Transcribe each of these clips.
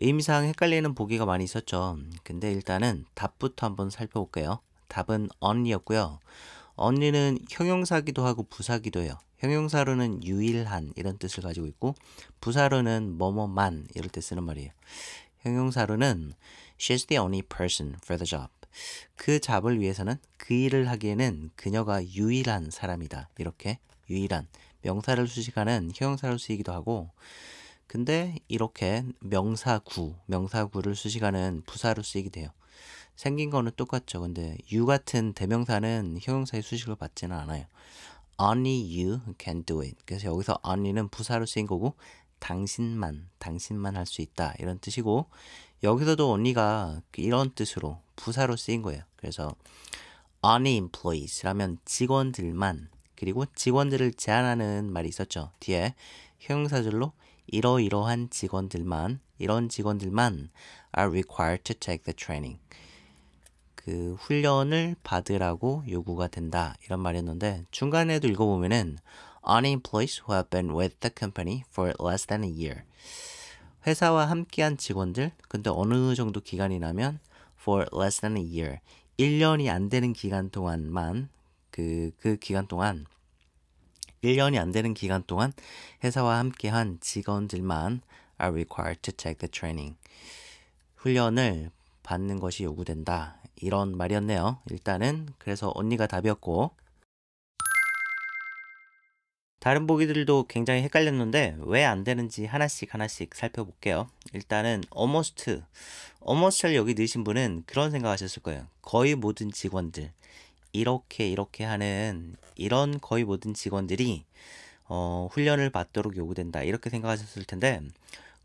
의미상 헷갈리는 보기가 많이 있었죠. 근데 일단은 답부터 한번 살펴볼게요. 답은 언니였었고요언니는 형용사기도 하고 부사기도 해요. 형용사로는 유일한 이런 뜻을 가지고 있고 부사로는 뭐뭐만 이럴 때 쓰는 말이에요. 형용사로는 she's the only person for the job. 그 잡을 위해서는 그 일을 하기에는 그녀가 유일한 사람이다. 이렇게 유일한 명사를 수식하는 형용사로 쓰이기도 하고 근데 이렇게 명사구, 명사구를 수식하는 부사로 쓰이게 돼요. 생긴 거는 똑같죠. 근데 you 같은 대명사는 형용사의 수식을 받지는 않아요. Only you can do it. 그래서 여기서 only는 부사로 쓰인 거고 당신만, 당신만 할 수 있다 이런 뜻이고 여기서도 언니가 이런 뜻으로 부사로 쓰인 거예요. 그래서 only employees라면 직원들만 그리고 직원들을 제한하는 말이 있었죠. 뒤에 형용사들로 이러이러한 직원들만 이런 직원들만 are required to take the training. 그 훈련을 받으라고 요구가 된다 이런 말이었는데 중간에도 읽어보면은 on employees who have been with the company for less than a year. 회사와 함께한 직원들 근데 어느 정도 기간이 나면 for less than a year 1년이 안 되는 기간 동안만 그, 그 기간 동안 1년이 안 되는 기간 동안 회사와 함께한 직원들만 are required to take the training. 훈련을 받는 것이 요구된다. 이런 말이었네요. 일단은 그래서 언니가 답이었고 다른 보기들도 굉장히 헷갈렸는데 왜 안 되는지 하나씩 하나씩 살펴볼게요. 일단은 almost, almost를 여기 넣으신 분은 그런 생각하셨을 거예요. 거의 모든 직원들, 이렇게 이렇게 하는 이런 거의 모든 직원들이 어, 훈련을 받도록 요구된다 이렇게 생각하셨을 텐데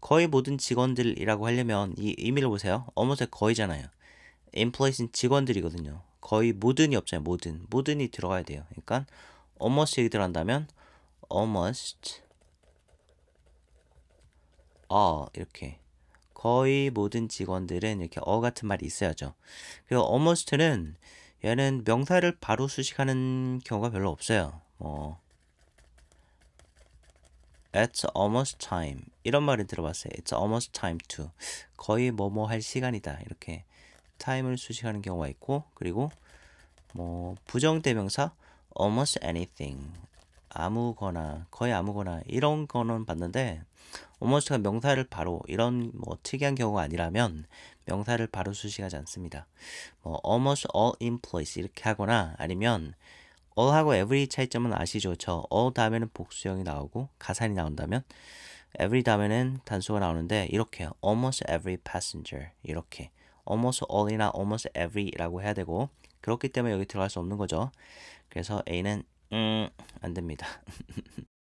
거의 모든 직원들이라고 하려면 이 의미를 보세요. 어머세 거의잖아요. 인플레이스는 직원들이거든요. 거의 모든이 없잖아요. 모든 모든이 들어가야 돼요. 그러니까 almost 얘기 들어간다면 almost 어 이렇게 거의 모든 직원들은 이렇게 어 같은 말이 있어야죠. 그리고 almost는 얘는 명사를 바로 수식하는 경우가 별로 없어요. 뭐 It's almost time 이런 말을 들어봤어요. It's almost time to 거의 뭐뭐 뭐 할 시간이다 이렇게 time을 수식하는 경우가 있고 그리고 뭐 부정대명사 almost anything 아무거나 거의 아무거나 이런 거는 봤는데 원모스가 명사를 바로 이런 뭐 특이한 경우가 아니라면 명사를 바로 수식하지 않습니다. 뭐 almost all in place 이렇게 하거나 아니면 all하고 every 차이점은 아시죠? 저 all 다음에는 복수형이 나오고 가산이 나온다면 every 다음에는 단수가 나오는데 이렇게 almost every passenger 이렇게 almost all이나 almost every라고 해야 되고 그렇기 때문에 여기 들어갈 수 없는 거죠. 그래서 A는 음, 안 됩니다.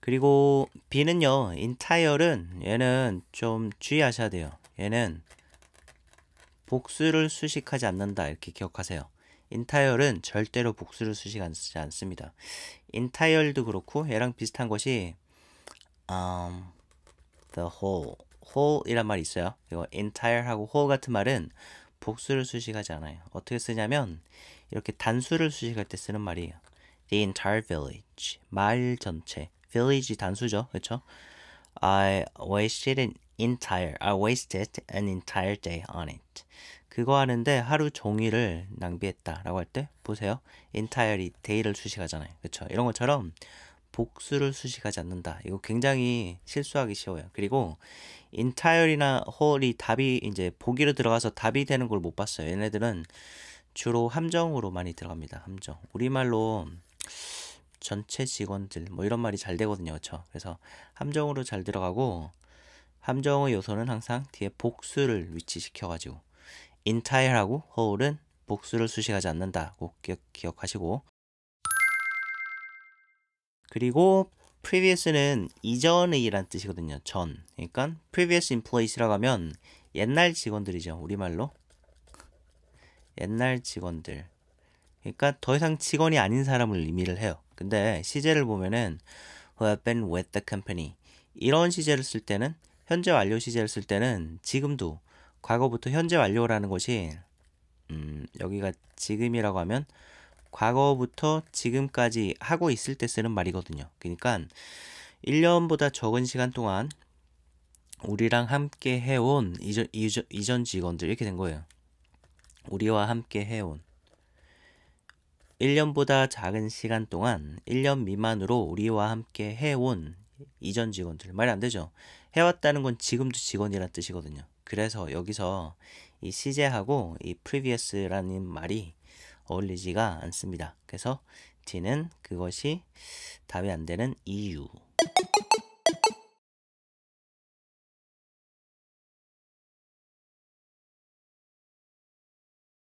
그리고 B는요, 인타이얼은 얘는 좀 주의하셔야 돼요. 얘는 복수를 수식하지 않는다 이렇게 기억하세요. 인타이얼은 절대로 복수를 수식하지 않습니다. 인타이얼도 그렇고 얘랑 비슷한 것이 um, the whole, whole이란 말이 있어요. 이거 entire하고 whole 같은 말은 복수를 수식하지 않아요. 어떻게 쓰냐면 이렇게 단수를 수식할 때 쓰는 말이에요. The entire village, 마을 전체. 필리지 단수죠. 그렇죠? I wasted an entire I wasted an entire day on it. 그거 하는데 하루 종일을 낭비했다라고 할 때 보세요. entirely day를 수식하잖아요. 그렇죠? 이런 것처럼 복수를 수식하지 않는다. 이거 굉장히 실수하기 쉬워요. 그리고 entire이나 whole이 답이 이제 보기로 들어가서 답이 되는 걸 못 봤어요. 얘네들은 주로 함정으로 많이 들어갑니다. 함정. 우리말로 전체 직원들 뭐 이런 말이 잘 되거든요. 그렇죠? 그래서 함정으로 잘 들어가고 함정의 요소는 항상 뒤에 복수를 위치시켜 가지고 entire하고 whole은 복수를 수식하지 않는다고 기억, 하시고 그리고 previous는 이전의란 뜻이거든요. 전. 그러니까 previous employees라고 하면 옛날 직원들이죠. 우리말로. 옛날 직원들. 그러니까 더 이상 직원이 아닌 사람을 의미를 해요. 근데 시제를 보면은 who have been with the company 이런 시제를 쓸 때는 현재 완료 시제를 쓸 때는 지금도 과거부터 현재 완료라는 것이 음, 여기가 지금이라고 하면 과거부터 지금까지 하고 있을 때 쓰는 말이거든요. 그러니까 1년보다 적은 시간 동안 우리랑 함께 해온 이전, 이전, 이전 직원들 이렇게 된 거예요. 우리와 함께 해온 1년보다 작은 시간 동안 1년 미만으로 우리와 함께 해온 이전 직원들 말이 안 되죠. 해왔다는 건 지금도 직원이란 뜻이거든요. 그래서 여기서 이 시제하고 이 previous라는 말이 어울리지가 않습니다. 그래서 D는 그것이 답이 안 되는 이유